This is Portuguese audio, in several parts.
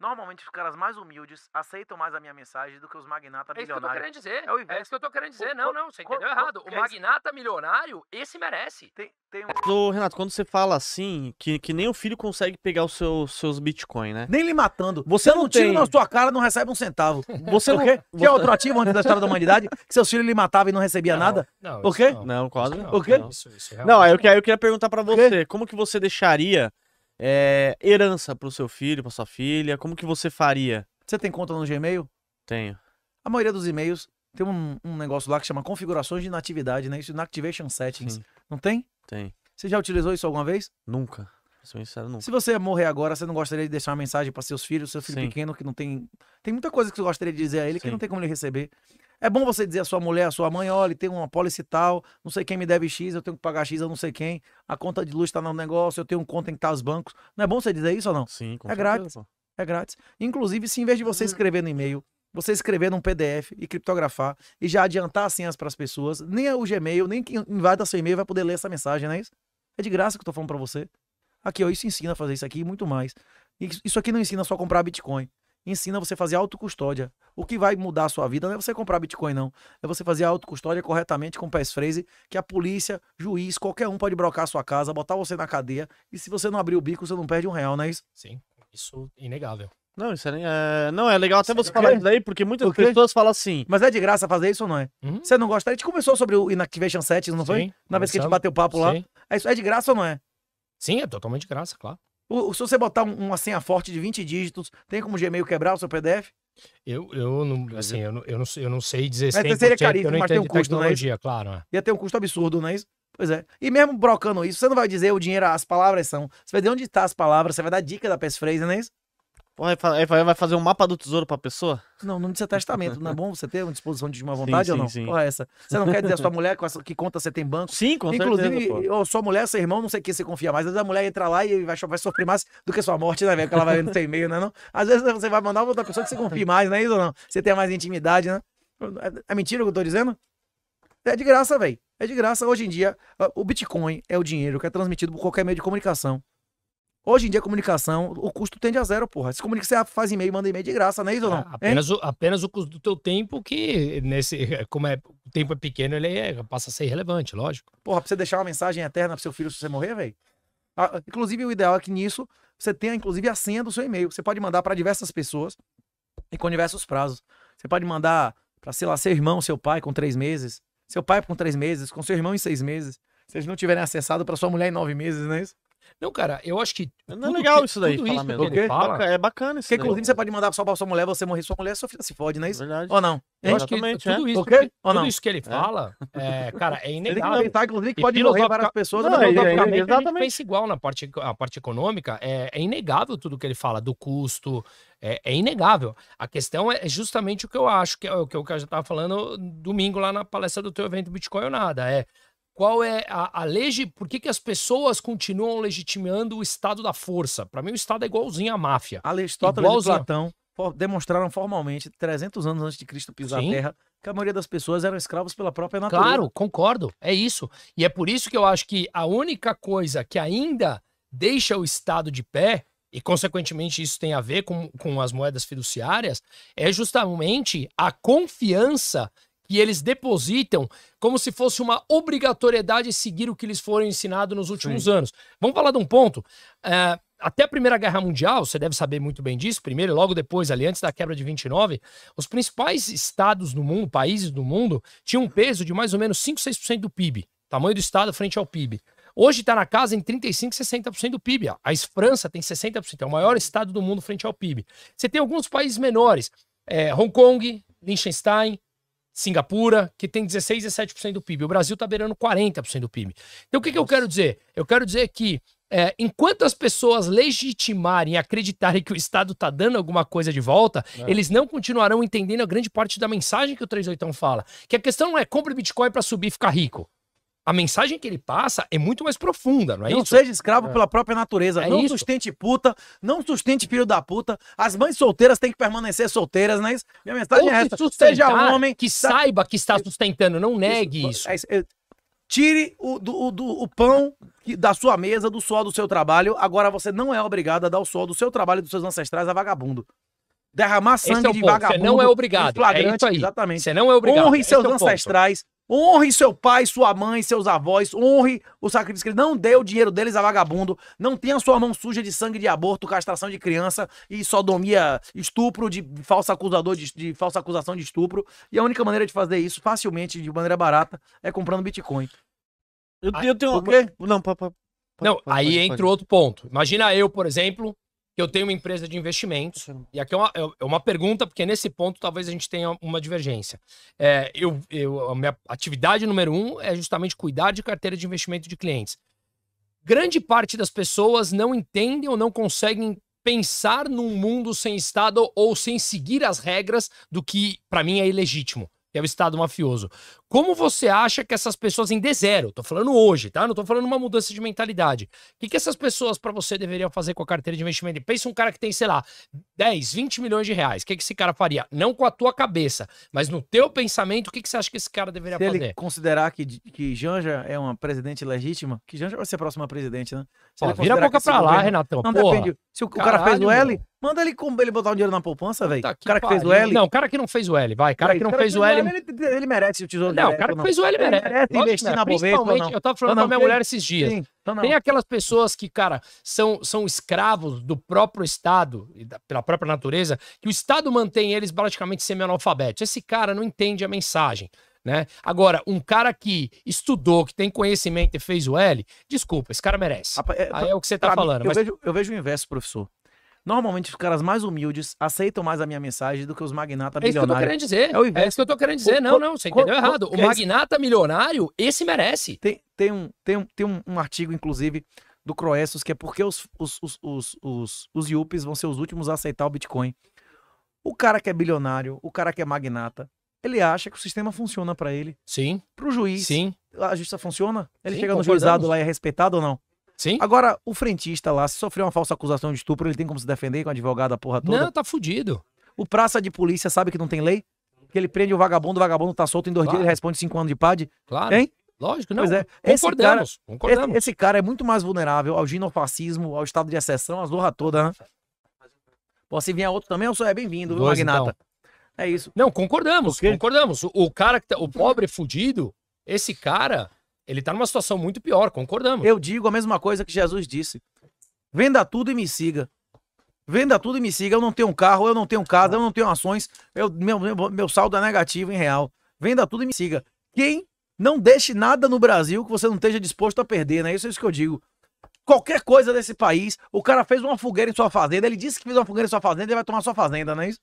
Normalmente os caras mais humildes aceitam mais a minha mensagem do que os magnata milionários. É isso que eu tô querendo dizer. É, o é isso que eu tô querendo dizer. O, não, não, você entendeu o, errado. O, é magnata milionário, esse merece. Tem, tem um... Ô, Renato, quando você fala assim, que, que nem o filho consegue pegar os seu, seus bitcoins, né? Nem lhe matando. Você, você não, tem... tira na sua cara, não recebe um centavo. Você não... Quê? Você... Que é outro ativo antes da história da humanidade? Que seus filhos lhe matavam e não recebia não, nada? Não, o quê? Não, quase. Não, o quê? Não, isso, isso, não aí, eu, eu queria perguntar para você, como que você deixaria é, herança pro seu filho, pra sua filha? Como que você faria? Você tem conta no Gmail? Tenho. A maioria dos e-mails tem um, um negócio lá que chama configurações de natividade né? Isso inactivation settings. Sim. Não tem? Tem. Você já utilizou isso alguma vez? Nunca. Sincero, nunca. Se você morrer agora, você não gostaria de deixar uma mensagem para seus filhos, seu filho Sim. pequeno que não tem. Tem muita coisa que você gostaria de dizer a ele Sim. que não tem como ele receber. É bom você dizer à sua mulher, à sua mãe, olha, tem uma policy tal, não sei quem me deve X, eu tenho que pagar X, eu não sei quem, a conta de luz está no negócio, eu tenho um conta em que tá os bancos. Não é bom você dizer isso ou não? Sim, com É certeza. grátis. É grátis. Inclusive, se em vez de você uhum. escrever no e-mail, você escrever num PDF e criptografar e já adiantar as senhas para as pessoas, nem o Gmail, nem quem invada seu e-mail vai poder ler essa mensagem, não é isso? É de graça que eu tô falando para você. Aqui, ó, isso ensina a fazer isso aqui e muito mais. Isso aqui não ensina só a comprar Bitcoin ensina você a fazer autocustódia. O que vai mudar a sua vida não é você comprar Bitcoin, não. É você fazer autocustódia corretamente com passphrase, que a polícia, juiz, qualquer um pode brocar a sua casa, botar você na cadeia, e se você não abrir o bico, você não perde um real, não é isso? Sim, isso é inegável. Não, isso é, é, não, é legal até é você falar isso daí, porque muitas pessoas falam assim. Mas é de graça fazer isso ou não é? Uhum. Você não gosta? A gente começou sobre o Inactivation 7, não Sim, foi? Na vez que a gente bateu papo Sim. lá. É, isso é de graça ou não é? Sim, é totalmente de graça, claro. O, se você botar um, uma senha forte de 20 dígitos, tem como o Gmail quebrar o seu PDF? Eu, eu, não, assim, eu, não, eu, não, eu não sei dizer 100%, mas seria caríssimo, mas tem um custo, é tecnologia, claro. Né? Ia ter um custo absurdo, não é isso? Pois é. E mesmo brocando isso, você não vai dizer o dinheiro, as palavras são. Você vai dizer onde está as palavras, você vai dar dica da passphrase, não é isso? Vai, vai fazer um mapa do tesouro pra pessoa? Não, não precisa testamento. Não é bom você ter uma disposição de uma vontade sim, ou não? Sim, sim. Porra, é essa. Você não quer dizer a sua mulher com essa, que conta você tem banco? Sim, com Inclusive, certeza, ou sua mulher, seu irmão, não sei quem você confia mais. Às vezes a mulher entra lá e vai, vai sofrer mais do que sua morte, né, velho? Porque ela vai no seu e-mail, né? Não? Às vezes né, você vai mandar outra pessoa que você confia mais, né, isso ou não? Você tem mais intimidade, né? É, é mentira o que eu tô dizendo? É de graça, velho. É de graça. Hoje em dia, o Bitcoin é o dinheiro que é transmitido por qualquer meio de comunicação. Hoje em dia, comunicação, o custo tende a zero, porra. Se comunica, você faz e-mail, manda e-mail de graça, não é isso ou não? Ah, apenas, o, apenas o custo do teu tempo, que nesse, como é, o tempo é pequeno, ele é, passa a ser irrelevante, lógico. Porra, pra você deixar uma mensagem eterna pro seu filho se você morrer, velho? Ah, inclusive, o ideal é que nisso você tenha, inclusive, a senha do seu e-mail. Você pode mandar para diversas pessoas e com diversos prazos. Você pode mandar para, sei lá, seu irmão, seu pai com três meses, seu pai com três meses, com seu irmão em seis meses. Se eles não tiverem acessado para sua mulher em nove meses, não é isso? Não, cara, eu acho que. Não é legal que, isso daí. Tudo isso mesmo. ele fala, é bacana isso. Porque, inclusive, você pode mandar só pra sua mulher, você morrer sua mulher, sua filha se fode, não é isso? Assim, né? Verdade. Ou não? Eu é, acho que é. tudo, é? isso, que, tudo isso que ele é. fala, é, cara, é inegável. Ele inventar, inclusive, que pode morrer várias pessoas. Não, não, né? exatamente. A gente pensa igual na parte, a parte econômica. É, é inegável tudo que ele fala do custo. É, é inegável. A questão é, é justamente o que eu acho, que é o que eu já estava falando domingo lá na palestra do teu evento Bitcoin ou nada. É qual é a, a legi... por que, que as pessoas continuam legitimando o Estado da força? Para mim, o Estado é igualzinho à máfia. Aristóteles igualzinho... e Platão demonstraram formalmente, 300 anos antes de Cristo pisar Sim. a terra, que a maioria das pessoas eram escravos pela própria natureza. Claro, concordo, é isso. E é por isso que eu acho que a única coisa que ainda deixa o Estado de pé, e consequentemente isso tem a ver com, com as moedas fiduciárias, é justamente a confiança e eles depositam como se fosse uma obrigatoriedade seguir o que lhes foram ensinado nos últimos Sim. anos. Vamos falar de um ponto. É, até a Primeira Guerra Mundial, você deve saber muito bem disso, primeiro e logo depois, ali antes da quebra de 29, os principais estados do mundo, países do mundo, tinham um peso de mais ou menos 5, 6% do PIB, tamanho do estado frente ao PIB. Hoje está na casa em 35, 60% do PIB. A França tem 60%, é o maior estado do mundo frente ao PIB. Você tem alguns países menores, é, Hong Kong, Liechtenstein, Singapura, que tem 16, 7% do PIB. O Brasil está beirando 40% do PIB. Então, o que, que eu quero dizer? Eu quero dizer que é, enquanto as pessoas legitimarem, acreditarem que o Estado está dando alguma coisa de volta, é. eles não continuarão entendendo a grande parte da mensagem que o 381 fala. Que a questão não é compre Bitcoin para subir e ficar rico a mensagem que ele passa é muito mais profunda, não é não isso? Não seja escravo é. pela própria natureza. É não isso? sustente puta, não sustente filho da puta. As mães solteiras têm que permanecer solteiras, não é isso? Minha mensagem Ou é essa. Seja homem. Que saiba que está sustentando, não negue isso. isso. É, é Tire o, do, do, o pão da sua mesa, do suor do seu trabalho. Agora você não é obrigado a dar o suor do seu trabalho e dos seus ancestrais a vagabundo. Derramar é sangue é de ponto. vagabundo. Você não é obrigado. É isso aí. Exatamente. Você não é obrigado. Honre Esse seus é ancestrais. Honre seu pai, sua mãe, seus avós, honre o sacrifício que ele não deu o dinheiro deles a vagabundo, não tenha sua mão suja de sangue de aborto, castração de criança e sodomia, estupro de falso acusador, de, de falsa acusação de estupro. E a única maneira de fazer isso facilmente, de maneira barata, é comprando Bitcoin. Eu, eu tenho. Ah, quê? Não, pa, pa, pa, não aí entra outro ponto. Imagina eu, por exemplo, que eu tenho uma empresa de investimentos, e aqui é uma, é, é uma pergunta, porque nesse ponto talvez a gente tenha uma divergência. É, eu, eu, a minha atividade número um é justamente cuidar de carteira de investimento de clientes. Grande parte das pessoas não entendem ou não conseguem pensar num mundo sem Estado ou sem seguir as regras do que, para mim, é ilegítimo que é o Estado mafioso. Como você acha que essas pessoas em D0, tô falando hoje, tá? Não tô falando uma mudança de mentalidade. O que, que essas pessoas, para você, deveriam fazer com a carteira de investimento? Pensa um cara que tem, sei lá, 10, 20 milhões de reais. O que, que esse cara faria? Não com a tua cabeça, mas no teu pensamento, o que, que você acha que esse cara deveria Se fazer? Se ele considerar que, que Janja é uma presidente legítima, que Janja vai ser a próxima presidente, né? vira a boca pra lá, governo... Renatão. Não, porra. depende. Se o, Caralho, o cara fez o L, mano. manda ele, ele botar um dinheiro na poupança, velho. Tá, o cara que pariu. fez o L. Não, o cara que não fez o L, vai. O cara que não fez, o L. Ele, merece o tesouro Não, o cara que fez o L merece. investir na Bovespa. Eu tava falando não, não, minha mulher esses dias. Sim, então Tem aquelas pessoas que, cara, são, são escravos do próprio Estado, pela própria natureza, que o Estado mantém eles praticamente semi-analfabetos. Esse cara não entende a mensagem né? Agora, um cara que estudou, que tem conhecimento e fez o L, desculpa, esse cara merece. Rapaz, é, Aí é o que você tá falando. Mim, mas... eu, vejo, eu vejo o inverso, professor. Normalmente os caras mais humildes aceitam mais a minha mensagem do que os magnata milionários. É isso que eu tô querendo dizer. É, o inverso. é isso que eu tô querendo dizer. não, não, você entendeu errado. o é magnata é milionário, esse merece. Tem, tem, um, tem, um, tem um, um artigo, inclusive, do Croessos, que é porque os, os, os, os, os, os Yuppies vão ser os últimos a aceitar o Bitcoin. O cara que é bilionário, o cara que é magnata, ele acha que o sistema funciona para ele. Sim. Para o juiz. Sim. A justiça funciona? Ele Sim, chega no juizado lá e é respeitado ou não? Sim. Agora, o frentista lá, se sofreu uma falsa acusação de estupro, ele tem como se defender com a advogada porra toda? Não, tá fudido. O praça de polícia sabe que não tem lei? Que ele prende o vagabundo, o vagabundo tá solto em dois claro. dias, e responde cinco anos de PAD? Claro. Hein? Lógico, não. Pois é. Concordamos, esse cara, concordamos. Esse, esse, cara é muito mais vulnerável ao ginofascismo, ao estado de exceção, à zorra toda, né? Pô, se vier outro também, eu sou é bem-vindo, viu, Magnata? Então. É isso. Não, concordamos, Porque... concordamos. O, cara que tá, o pobre fudido, esse cara, ele tá numa situação muito pior, concordamos. Eu digo a mesma coisa que Jesus disse. Venda tudo e me siga. Venda tudo e me siga. Eu não tenho um carro, eu não tenho casa, eu não tenho ações. Eu, meu, meu, meu saldo é negativo em real. Venda tudo e me siga. Quem não deixe nada no Brasil que você não esteja disposto a perder, né? Isso é isso que eu digo qualquer coisa desse país. O cara fez uma fogueira em sua fazenda, ele disse que fez uma fogueira em sua fazenda, e vai tomar sua fazenda, não é isso?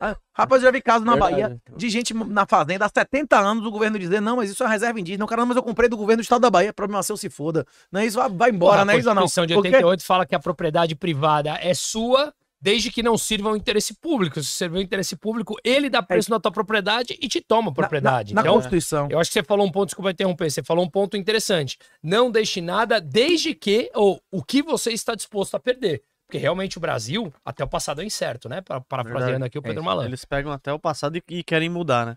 Ah, rapaz, eu já vi caso na Verdade. Bahia então. de gente na fazenda há 70 anos, o governo dizer, não, mas isso é reserva indígena. O cara, não, mas eu comprei do governo do estado da Bahia, problema seu se foda. Não é isso? Vai embora, Porra, não é isso não. A Constituição de 88 Porque... fala que a propriedade privada é sua desde que não sirva ao interesse público. Se servir ao interesse público, ele dá é. preço é. na tua propriedade e te toma a propriedade. Na, na, então, Constituição. Eu acho que você falou um ponto, desculpa interromper, você falou um ponto interessante. Não deixe nada desde que ou o que você está disposto a perder. Porque realmente o Brasil, até o passado é incerto, né? Parafraseando aqui o é Pedro é Malandro. Eles pegam até o passado e, e querem mudar, né?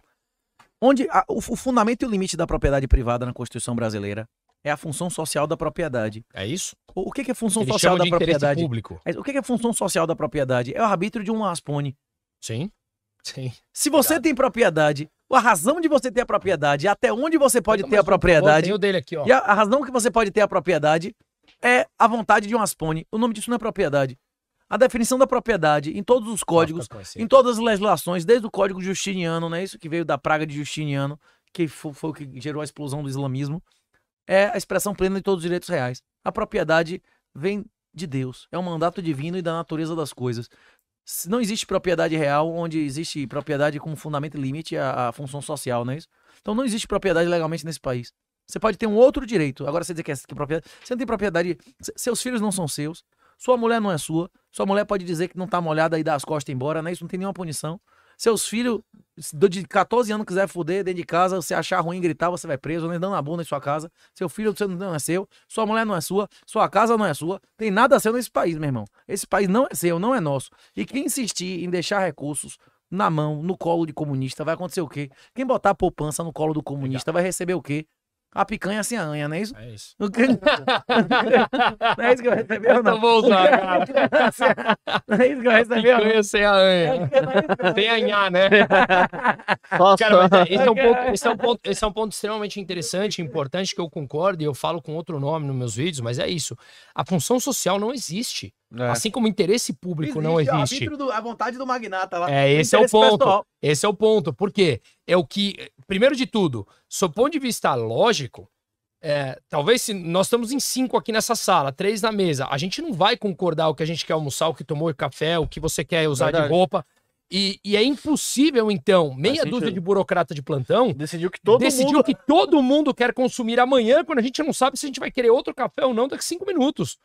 Onde a, o, o fundamento e o limite da propriedade privada na Constituição brasileira é a função social da propriedade. É isso? O que é função Ele social da propriedade? Público. O que é função social da propriedade? É o arbítrio de um aspone. Sim. Sim. Se você Obrigado. tem propriedade, a razão de você ter a propriedade, até onde você pode ter a propriedade. Um, eu dele aqui, ó. E a, a, razão que você pode ter a propriedade é a vontade de um aspone. O nome disso não é propriedade. A definição da propriedade em todos os códigos, em todas as legislações, desde o Código Justiniano, né? Isso que veio da praga de Justiniano, que foi, foi o que gerou a explosão do islamismo é a expressão plena de todos os direitos reais. A propriedade vem de Deus, é um mandato divino e da natureza das coisas. Não existe propriedade real onde existe propriedade com fundamento e limite à, à função social, não é isso? Então não existe propriedade legalmente nesse país. Você pode ter um outro direito. Agora você diz que é, que é propriedade. Você não tem propriedade. Seus filhos não são seus. Sua mulher não é sua. Sua mulher pode dizer que não tá molhada e dar as costas embora, né? Isso não tem nenhuma punição. Seus filhos, de 14 anos, quiser foder dentro de casa, você achar ruim gritar, você vai preso, nem dando a bunda em sua casa. Seu filho não é seu, sua mulher não é sua, sua casa não é sua. Tem nada seu nesse país, meu irmão. Esse país não é seu, não é nosso. E quem insistir em deixar recursos na mão, no colo de comunista, vai acontecer o quê? Quem botar poupança no colo do comunista vai receber o quê? A picanha sem a anha, não é isso? É isso. O não é isso que eu recebi ou não? Eu vou usar, cara. Não é isso que eu recebi ou não? Picanha sem a anha. É sem anhá, né? Nossa. Cara, mas é, esse, é um ponto, esse, é um ponto, esse é um ponto extremamente interessante, importante, que eu concordo e eu falo com outro nome nos meus vídeos, mas é isso. A função social não existe. É. Assim como interesse público existe, não existe. Ó, do, a vontade do magnata lá. É, esse é o ponto. Pessoal. Esse é o ponto. Por quê? É o que, primeiro de tudo, sob ponto de vista lógico, é, talvez se nós estamos em cinco aqui nessa sala, três na mesa, a gente não vai concordar o que a gente quer almoçar, o que tomou o é café, o que você quer usar Verdade. de roupa. E, e, é impossível, então, meia dúzia de burocrata de plantão decidiu que todo decidiu mundo... que todo mundo quer consumir amanhã, quando a gente não sabe se a gente vai querer outro café ou não daqui cinco minutos.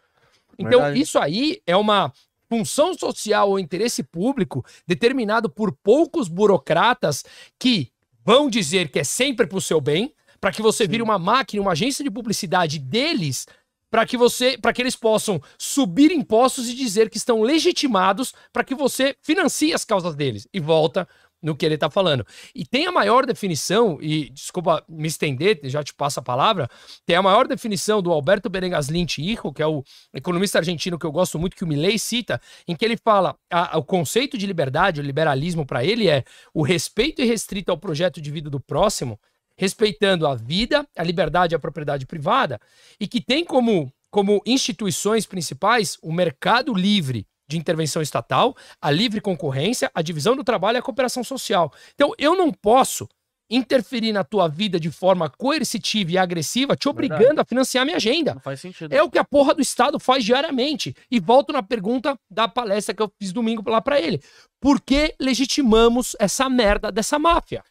Então, Verdade. isso aí é uma função social ou interesse público determinado por poucos burocratas que vão dizer que é sempre para o seu bem, para que você Sim. vire uma máquina, uma agência de publicidade deles, para que você, para que eles possam subir impostos e dizer que estão legitimados para que você financie as causas deles. E volta no que ele está falando. E tem a maior definição, e desculpa me estender, já te passo a palavra, tem a maior definição do Alberto Berengas-Lynch Hijo, que é o economista argentino que eu gosto muito, que o Milley cita, em que ele fala a, a, o conceito de liberdade, o liberalismo para ele é o respeito irrestrito ao projeto de vida do próximo, respeitando a vida, a liberdade e a propriedade privada, e que tem como, como instituições principais o mercado livre, de intervenção estatal, a livre concorrência, a divisão do trabalho e a cooperação social. Então, eu não posso interferir na tua vida de forma coercitiva e agressiva, te obrigando Verdade. a financiar minha agenda. Não faz sentido. É o que a porra do Estado faz diariamente. E volto na pergunta da palestra que eu fiz domingo lá para ele. Por que legitimamos essa merda dessa máfia?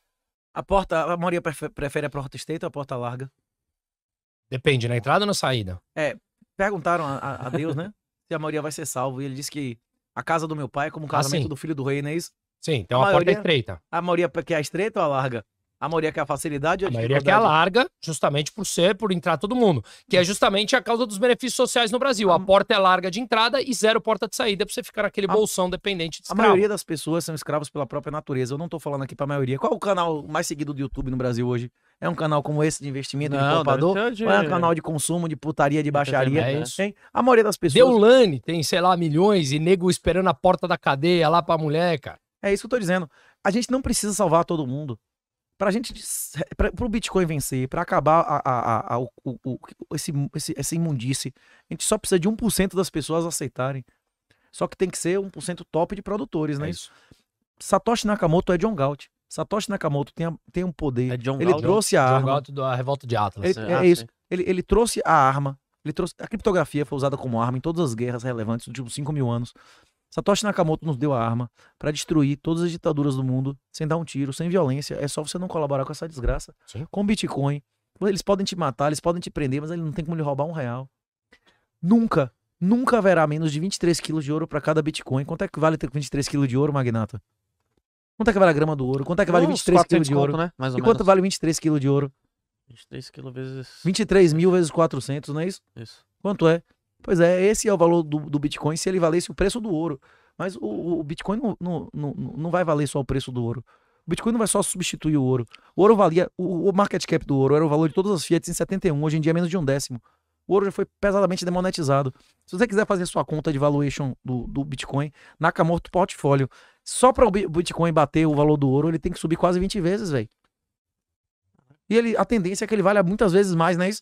A porta, a maioria prefere a porta estreita ou a porta larga? Depende, na entrada ou na saída? É, perguntaram a, a Deus, né? se a maioria vai ser salvo. E ele disse que a casa do meu pai é como o ah, casamento ah, do filho do rei, não é isso? Sim, então a, a maioria, porta é estreita. A maioria quer é estreita ou a larga? A maioria quer a facilidade. A, a maioria quer a larga, justamente por ser, por entrar todo mundo. Que é uhum. justamente a causa dos benefícios sociais no Brasil. A uhum. porta é larga de entrada e zero porta de saída pra você ficar naquele a... bolsão dependente de escravo. A maioria das pessoas são escravos pela própria natureza. Eu não tô falando aqui pra maioria. Qual o canal mais seguido do YouTube no Brasil hoje? É um canal como esse de investimento, não, de poupador? De... é um canal de consumo, de putaria, de baixaria? É isso. Hein? A maioria das pessoas... Deulane tem, sei lá, milhões e nego esperando a porta da cadeia lá pra mulher, cara. É isso que eu tô dizendo. A gente não precisa salvar todo mundo para gente para o Bitcoin vencer, para acabar a, a, a, o, o, esse, esse, essa imundice, a gente só precisa de 1% das pessoas aceitarem. Só que tem que ser 1% top de produtores, né? É isso. Satoshi Nakamoto é John Galt. Satoshi Nakamoto tem, tem um poder. É John ele Galt, trouxe a John arma. Galt da revolta de Atlas. Ele, é, é ah, isso. Ele, ele trouxe a arma. Ele trouxe a criptografia foi usada como arma em todas as guerras relevantes dos últimos 5 mil anos. Satoshi Nakamoto nos deu a arma para destruir todas as ditaduras do mundo sem dar um tiro, sem violência. É só você não colaborar com essa desgraça. Sim. Com Bitcoin. Eles podem te matar, eles podem te prender, mas ele não tem como lhe roubar um real. Nunca, nunca haverá menos de 23 quilos de ouro para cada Bitcoin. Quanto é que vale ter 23 quilos de ouro, Magnata? Quanto é que vale a grama do ouro? Quanto é que vale 23 quilos de ouro? Conto, né? Mais ou e menos. quanto vale 23 quilos de ouro? 23 quilos vezes. 23 mil vezes 400, não é isso? Isso. Quanto é? Pois é, esse é o valor do, do Bitcoin se ele valesse o preço do ouro. Mas o, o Bitcoin não, não, não, não vai valer só o preço do ouro. O Bitcoin não vai só substituir o ouro. O ouro valia. O, o, market cap do ouro era o valor de todas as Fiat em 71. Hoje em dia é menos de um décimo. O ouro já foi pesadamente demonetizado. Se você quiser fazer sua conta de valuation do, do Bitcoin, Nakamoto Portfólio, só para o Bitcoin bater o valor do ouro, ele tem que subir quase 20 vezes, velho. E ele, a tendência é que ele valha muitas vezes mais, né? Isso?